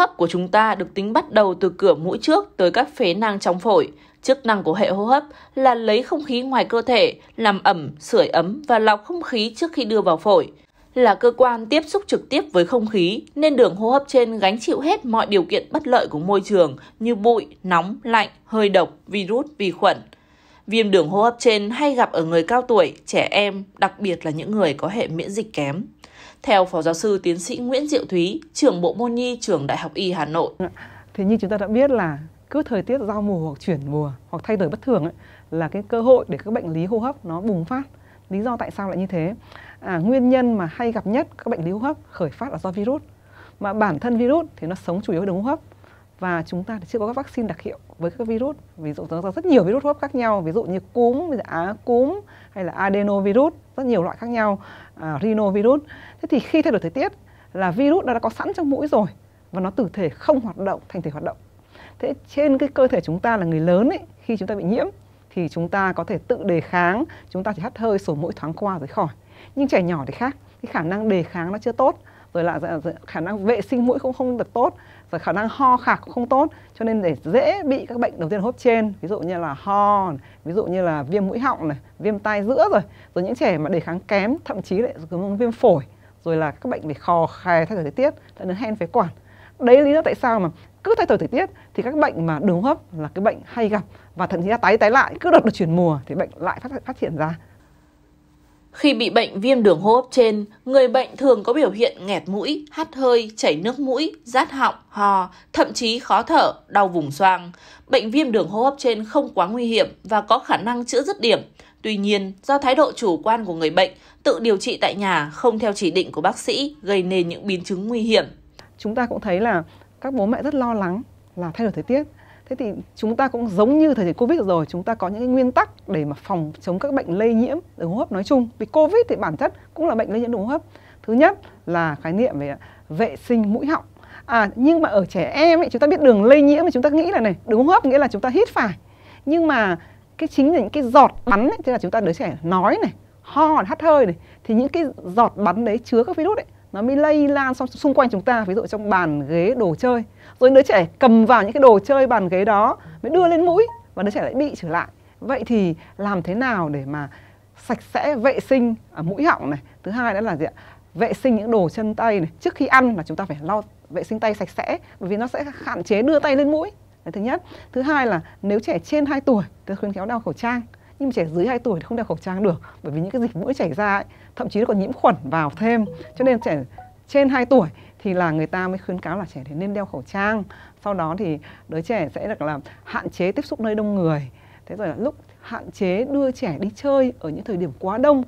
hấp của chúng ta được tính bắt đầu từ cửa mũi trước tới các phế nang trong phổi. Chức năng của hệ hô hấp là lấy không khí ngoài cơ thể, làm ẩm, sưởi ấm và lọc không khí trước khi đưa vào phổi. Là cơ quan tiếp xúc trực tiếp với không khí, nên đường hô hấp trên gánh chịu hết mọi điều kiện bất lợi của môi trường như bụi, nóng, lạnh, hơi độc, virus, vi khuẩn. Viêm đường hô hấp trên hay gặp ở người cao tuổi, trẻ em, đặc biệt là những người có hệ miễn dịch kém. Theo Phó Giáo sư Tiến sĩ Nguyễn Diệu Thúy, trưởng Bộ Môn Nhi, trường Đại học Y Hà Nội. Dạ. Thì như chúng ta đã biết là cứ thời tiết giao mùa hoặc chuyển mùa hoặc thay đổi bất thường ấy, là cái cơ hội để các bệnh lý hô hấp nó bùng phát. Lý do tại sao lại như thế? À, nguyên nhân mà hay gặp nhất các bệnh lý hô hấp khởi phát là do virus. Mà bản thân virus thì nó sống chủ yếu ở đường hô hấp và chúng ta chưa có các vaccine đặc hiệu với các virus ví dụ nó có rất nhiều virus hô hấp khác nhau ví dụ như cúm á cúm hay là adenovirus rất nhiều loại khác nhau à, rhinovirus thế thì khi thay đổi thời tiết là virus đã, đã có sẵn trong mũi rồi và nó từ thể không hoạt động thành thể hoạt động thế trên cái cơ thể chúng ta là người lớn ấy khi chúng ta bị nhiễm thì chúng ta có thể tự đề kháng chúng ta chỉ hắt hơi sổ mũi thoáng qua rồi khỏi nhưng trẻ nhỏ thì khác cái khả năng đề kháng nó chưa tốt rồi là dạ, dạ, khả năng vệ sinh mũi cũng không được tốt rồi khả năng ho khạc cũng không tốt cho nên để dễ bị các bệnh đầu tiên hốp trên ví dụ như là ho ví dụ như là viêm mũi họng này viêm tai giữa rồi rồi những trẻ mà đề kháng kém thậm chí lại viêm phổi rồi là các bệnh về khò khè thay đổi thời tiết dẫn đến hen phế quản đấy lý do tại sao mà cứ thay đổi thời tiết thì các bệnh mà đường hô hấp là cái bệnh hay gặp và thậm chí là tái tái lại cứ đợt được chuyển mùa thì bệnh lại phát phát hiện ra khi bị bệnh viêm đường hô hấp trên, người bệnh thường có biểu hiện nghẹt mũi, hắt hơi, chảy nước mũi, rát họng, ho, thậm chí khó thở, đau vùng xoang. Bệnh viêm đường hô hấp trên không quá nguy hiểm và có khả năng chữa dứt điểm. Tuy nhiên, do thái độ chủ quan của người bệnh, tự điều trị tại nhà không theo chỉ định của bác sĩ gây nên những biến chứng nguy hiểm. Chúng ta cũng thấy là các bố mẹ rất lo lắng là thay đổi thời tiết thế thì chúng ta cũng giống như thời dịch covid rồi chúng ta có những cái nguyên tắc để mà phòng chống các bệnh lây nhiễm đường hô hấp nói chung vì covid thì bản chất cũng là bệnh lây nhiễm đường hô hấp thứ nhất là khái niệm về vệ sinh mũi họng à nhưng mà ở trẻ em ấy, chúng ta biết đường lây nhiễm thì chúng ta nghĩ là này đường hô hấp nghĩa là chúng ta hít phải nhưng mà cái chính là những cái giọt bắn ấy, tức là chúng ta đứa trẻ nói này ho hắt hơi này thì những cái giọt bắn đấy chứa các virus ấy nó mới lây lan xong xung quanh chúng ta ví dụ trong bàn ghế đồ chơi rồi đứa trẻ cầm vào những cái đồ chơi bàn ghế đó mới đưa lên mũi và đứa trẻ lại bị trở lại vậy thì làm thế nào để mà sạch sẽ vệ sinh ở à, mũi họng này thứ hai đó là gì ạ vệ sinh những đồ chân tay này trước khi ăn là chúng ta phải lau vệ sinh tay sạch sẽ bởi vì nó sẽ hạn chế đưa tay lên mũi Đấy, thứ nhất thứ hai là nếu trẻ trên 2 tuổi tôi khuyến khéo đeo khẩu trang nhưng trẻ dưới 2 tuổi thì không đeo khẩu trang được bởi vì những cái dịch mũi chảy ra ấy, thậm chí nó còn nhiễm khuẩn vào thêm cho nên trẻ trên 2 tuổi thì là người ta mới khuyến cáo là trẻ thì nên đeo khẩu trang sau đó thì đứa trẻ sẽ được là hạn chế tiếp xúc nơi đông người thế rồi là lúc hạn chế đưa trẻ đi chơi ở những thời điểm quá đông